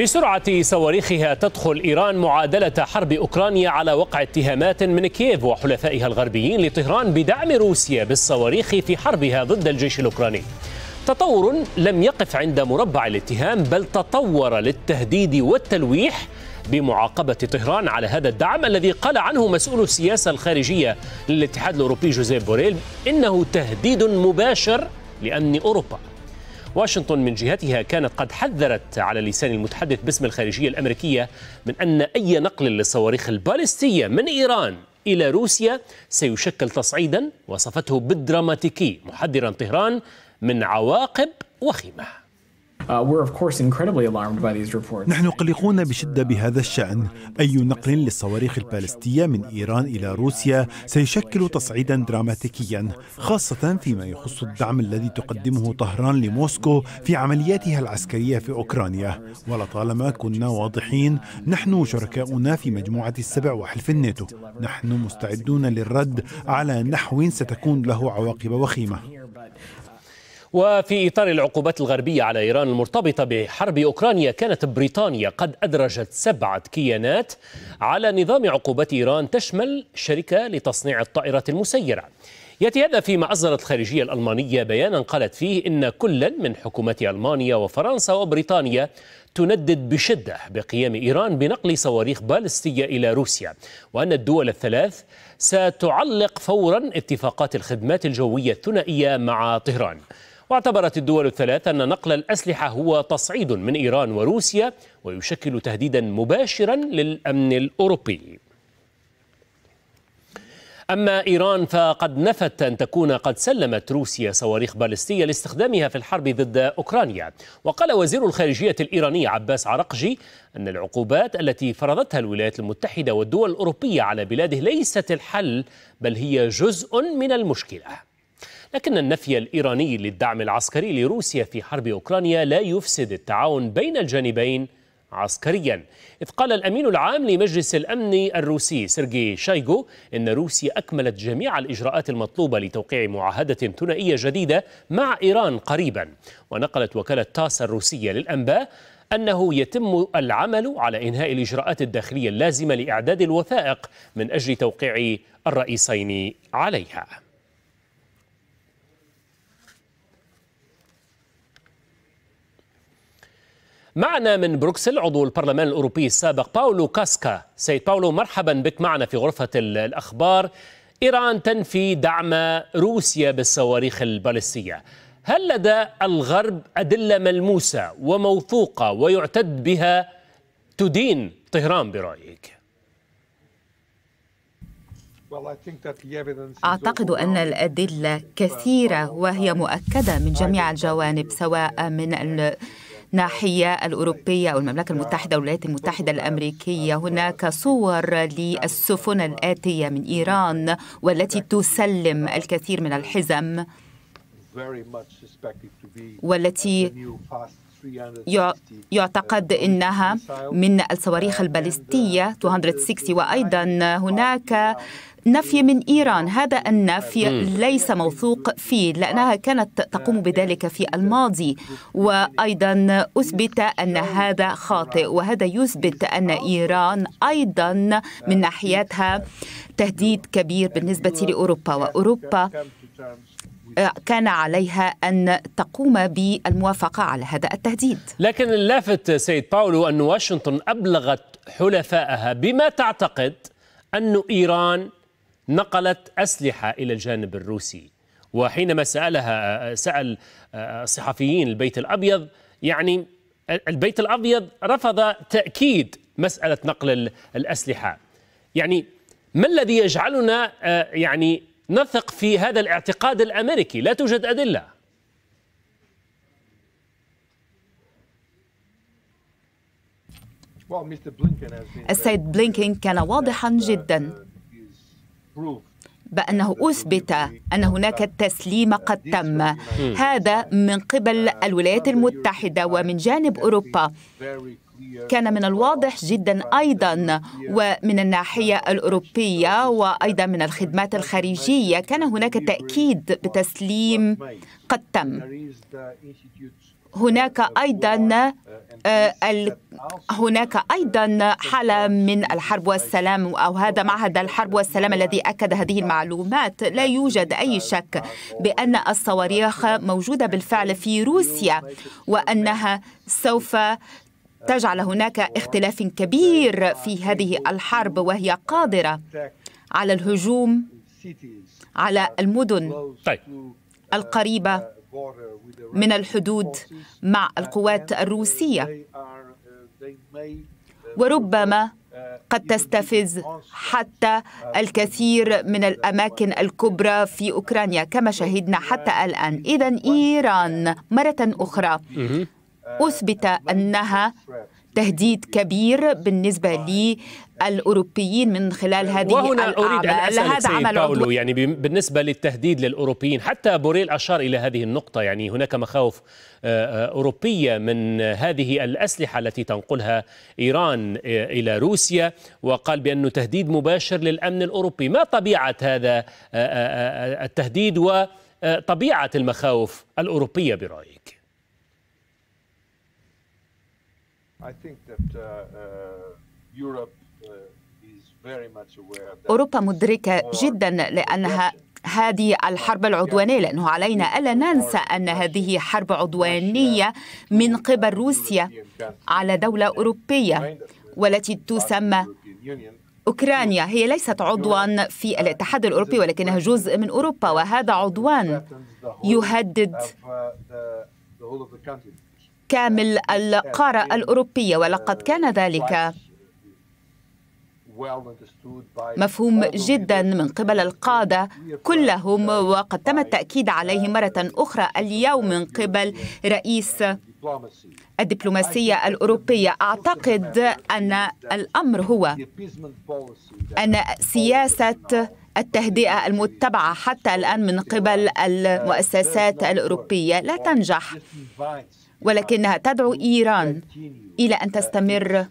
بسرعة صواريخها تدخل إيران معادلة حرب أوكرانيا على وقع اتهامات من كييف وحلفائها الغربيين لطهران بدعم روسيا بالصواريخ في حربها ضد الجيش الأوكراني تطور لم يقف عند مربع الاتهام بل تطور للتهديد والتلويح بمعاقبة طهران على هذا الدعم الذي قال عنه مسؤول السياسة الخارجية للاتحاد الأوروبي جوزيف بوريل إنه تهديد مباشر لأمن أوروبا واشنطن من جهتها كانت قد حذرت على لسان المتحدث باسم الخارجية الأمريكية من أن أي نقل للصواريخ البالستية من إيران إلى روسيا سيشكل تصعيدا وصفته بالدراماتيكي محذرا طهران من عواقب وخيمه Uh, نحن قلقون بشدة بهذا الشأن أي نقل للصواريخ البالستية من إيران إلى روسيا سيشكل تصعيدا دراماتيكيا خاصة فيما يخص الدعم الذي تقدمه طهران لموسكو في عملياتها العسكرية في أوكرانيا ولطالما كنا واضحين نحن شركاؤنا في مجموعة السبع وحلف الناتو نحن مستعدون للرد على نحو ستكون له عواقب وخيمة وفي إطار العقوبات الغربية على إيران المرتبطة بحرب أوكرانيا كانت بريطانيا قد أدرجت سبعة كيانات على نظام عقوبات إيران تشمل شركة لتصنيع الطائرات المسيرة ياتي هذا فيما اصدرت الخارجيه الالمانيه بيانا قالت فيه ان كلا من حكومات المانيا وفرنسا وبريطانيا تندد بشده بقيام ايران بنقل صواريخ بالستيه الى روسيا وان الدول الثلاث ستعلق فورا اتفاقات الخدمات الجويه الثنائيه مع طهران واعتبرت الدول الثلاث أن نقل الأسلحة هو تصعيد من إيران وروسيا ويشكل تهديدا مباشرا للأمن الأوروبي أما إيران فقد نفت أن تكون قد سلمت روسيا صواريخ بالستية لاستخدامها في الحرب ضد أوكرانيا وقال وزير الخارجية الإيراني عباس عرقجي أن العقوبات التي فرضتها الولايات المتحدة والدول الأوروبية على بلاده ليست الحل بل هي جزء من المشكلة لكن النفي الإيراني للدعم العسكري لروسيا في حرب أوكرانيا لا يفسد التعاون بين الجانبين عسكريا إذ قال الأمين العام لمجلس الأمن الروسي سيرجي شايغو إن روسيا أكملت جميع الإجراءات المطلوبة لتوقيع معاهدة ثنائية جديدة مع إيران قريبا ونقلت وكالة تاس الروسية للأنباء أنه يتم العمل على إنهاء الإجراءات الداخلية اللازمة لإعداد الوثائق من أجل توقيع الرئيسين عليها معنا من بروكسل عضو البرلمان الأوروبي السابق باولو كاسكا سيد باولو مرحبا بك معنا في غرفة الأخبار إيران تنفي دعم روسيا بالصواريخ البالستية هل لدى الغرب أدلة ملموسة وموثوقة ويعتد بها تدين طهران برأيك؟ أعتقد أن الأدلة كثيرة وهي مؤكدة من جميع الجوانب سواء من الناحية الأوروبية أو المملكة المتحدة والولايات المتحدة الأمريكية هناك صور للسفن الآتية من إيران والتي تسلم الكثير من الحزم والتي يعتقد uh, انها من الصواريخ uh, البالستيه 260 وايضا هناك نفي من إيران هذا النفي uh, ليس موثوق فيه لأنها كانت تقوم بذلك في الماضي وأيضا أثبت أن هذا خاطئ وهذا يثبت أن إيران أيضا من ناحيتها تهديد كبير بالنسبة لأوروبا وأوروبا كان عليها أن تقوم بالموافقة على هذا التهديد لكن اللافت سيد باولو أن واشنطن أبلغت حلفائها بما تعتقد أن إيران نقلت أسلحة إلى الجانب الروسي وحينما سألها سأل صحفيين البيت الأبيض يعني البيت الأبيض رفض تأكيد مسألة نقل الأسلحة يعني ما الذي يجعلنا آه، يعني نثق في هذا الاعتقاد الامريكي لا توجد ادله السيد بلينكين كان واضحا جدا بأنه أثبت أن هناك تسليم قد تم هذا من قبل الولايات المتحدة ومن جانب أوروبا كان من الواضح جدا ايضا ومن الناحيه الاوروبيه وايضا من الخدمات الخارجيه كان هناك تاكيد بتسليم قد تم هناك ايضا آه، هناك ايضا حاله من الحرب والسلام او هذا معهد الحرب والسلام الذي اكد هذه المعلومات لا يوجد اي شك بان الصواريخ موجوده بالفعل في روسيا وانها سوف تجعل هناك اختلاف كبير في هذه الحرب وهي قادرة على الهجوم على المدن طيب. القريبة من الحدود مع القوات الروسية وربما قد تستفز حتى الكثير من الأماكن الكبرى في أوكرانيا كما شهدنا حتى الآن إذا إيران مرة أخرى أثبت أنها تهديد كبير بالنسبة للأوروبيين من خلال هذه وهنا الأعمال أريد أن أسألك هذا عمل باولو يعني بالنسبة للتهديد للأوروبيين حتى بوريل أشار إلى هذه النقطة يعني هناك مخاوف آه، آه، أوروبية من هذه الأسلحة التي تنقلها إيران آه، إلى روسيا وقال بأنه تهديد مباشر للأمن الأوروبي ما طبيعة هذا التهديد وطبيعة المخاوف الأوروبية برأيك؟ Uh, uh, uh, أوروبا مدركة جدا لأنها هذه الحرب العدوانية لأنه علينا ألا ننسى أن هذه حرب عدوانية من قبل روسيا على دولة أوروبية والتي تسمى أوكرانيا هي ليست عضوا في الاتحاد الأوروبي ولكنها جزء من أوروبا وهذا عدوان يهدد كامل القارة الأوروبية ولقد كان ذلك مفهوم جدا من قبل القادة كلهم وقد تم التأكيد عليه مرة أخرى اليوم من قبل رئيس الدبلوماسية الأوروبية أعتقد أن الأمر هو أن سياسة التهدئة المتبعة حتى الآن من قبل المؤسسات الأوروبية لا تنجح ولكنها تدعو إيران إلى أن تستمر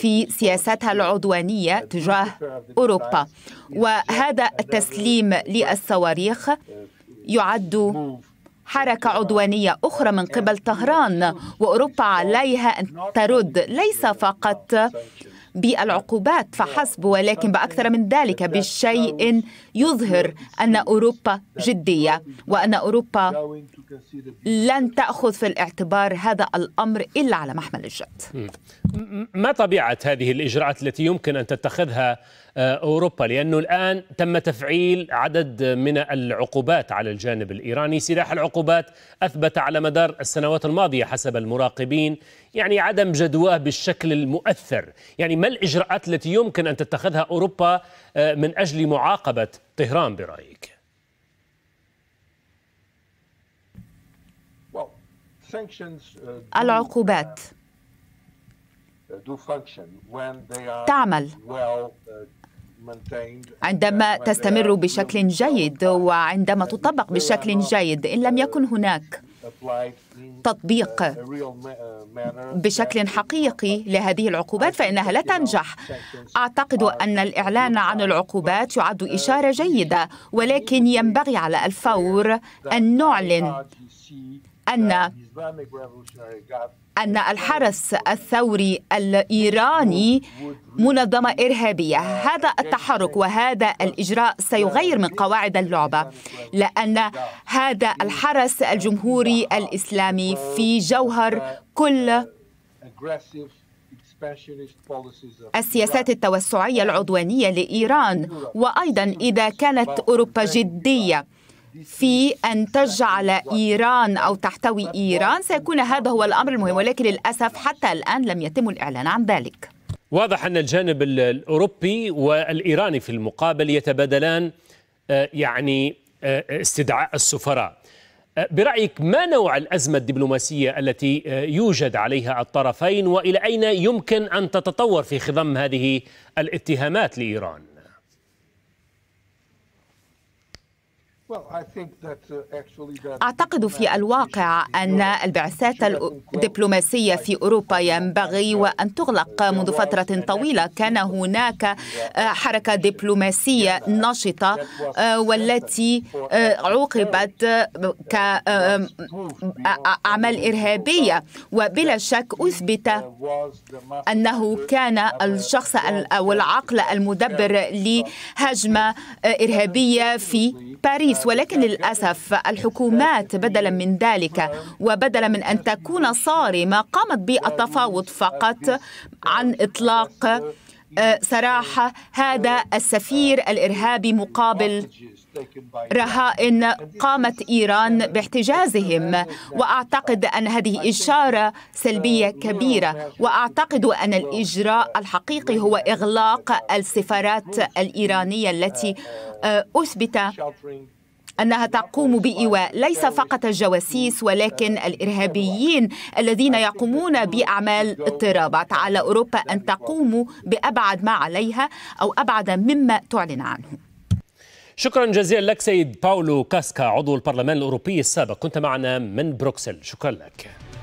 في سياستها العدوانية تجاه أوروبا وهذا التسليم للصواريخ يعد حركة عدوانية أخرى من قبل طهران وأوروبا عليها أن ترد ليس فقط بالعقوبات فحسب ولكن بأكثر من ذلك بشيء يظهر أن أوروبا جدية وأن أوروبا لن تأخذ في الاعتبار هذا الأمر إلا على محمل الجد ما طبيعة هذه الإجراءات التي يمكن أن تتخذها آه، أوروبا لأنه الآن تم تفعيل عدد من العقوبات على الجانب الإيراني سلاح العقوبات أثبت على مدار السنوات الماضية حسب المراقبين يعني عدم جدواه بالشكل المؤثر يعني ما الإجراءات التي يمكن أن تتخذها أوروبا آه، من أجل معاقبة طهران برأيك uh, العقوبات uh, تعمل uh, عندما تستمر بشكل جيد وعندما تطبق بشكل جيد ان لم يكن هناك تطبيق بشكل حقيقي لهذه العقوبات فانها لا تنجح اعتقد ان الاعلان عن العقوبات يعد اشاره جيده ولكن ينبغي على الفور ان نعلن أن أن الحرس الثوري الإيراني منظمة إرهابية هذا التحرك وهذا الإجراء سيغير من قواعد اللعبة لأن هذا الحرس الجمهوري الإسلامي في جوهر كل السياسات التوسعية العدوانية لإيران وأيضا إذا كانت أوروبا جدية في أن تجعل إيران أو تحتوي إيران سيكون هذا هو الأمر المهم ولكن للأسف حتى الآن لم يتم الإعلان عن ذلك واضح أن الجانب الأوروبي والإيراني في المقابل يتبادلان آه، يعني آه، استدعاء السفراء آه، برأيك ما نوع الأزمة الدبلوماسية التي يوجد عليها الطرفين وإلى أين يمكن أن تتطور في خضم هذه الاتهامات لإيران؟ Uh, أعتقد في الواقع أن البعثات الدبلوماسية في أوروبا ينبغي وأن تغلق uh, منذ فترة طويلة كان هناك uh, حركة دبلوماسية نشطة والتي عوقبت كأعمال إرهابية وبلا شك أثبت أنه كان الشخص أو العقل المدبر لهجمة إرهابية في باريس الرئيس ولكن للأسف الحكومات بدلا من ذلك وبدلا من أن تكون صارمة قامت بالتفاوض فقط عن إطلاق آه، سراح هذا السفير الإرهابي مقابل رهائن قامت إيران باحتجازهم وأعتقد أن هذه إشارة سلبية كبيرة وأعتقد أن الإجراء الحقيقي هو إغلاق السفارات الإيرانية التي آه، أثبت أنها تقوم بإيواء ليس فقط الجواسيس ولكن الإرهابيين الذين يقومون بأعمال اضطرابات على أوروبا أن تقوم بأبعد ما عليها أو أبعد مما تعلن عنه شكرا جزيلا لك سيد باولو كاسكا عضو البرلمان الأوروبي السابق كنت معنا من بروكسل شكرا لك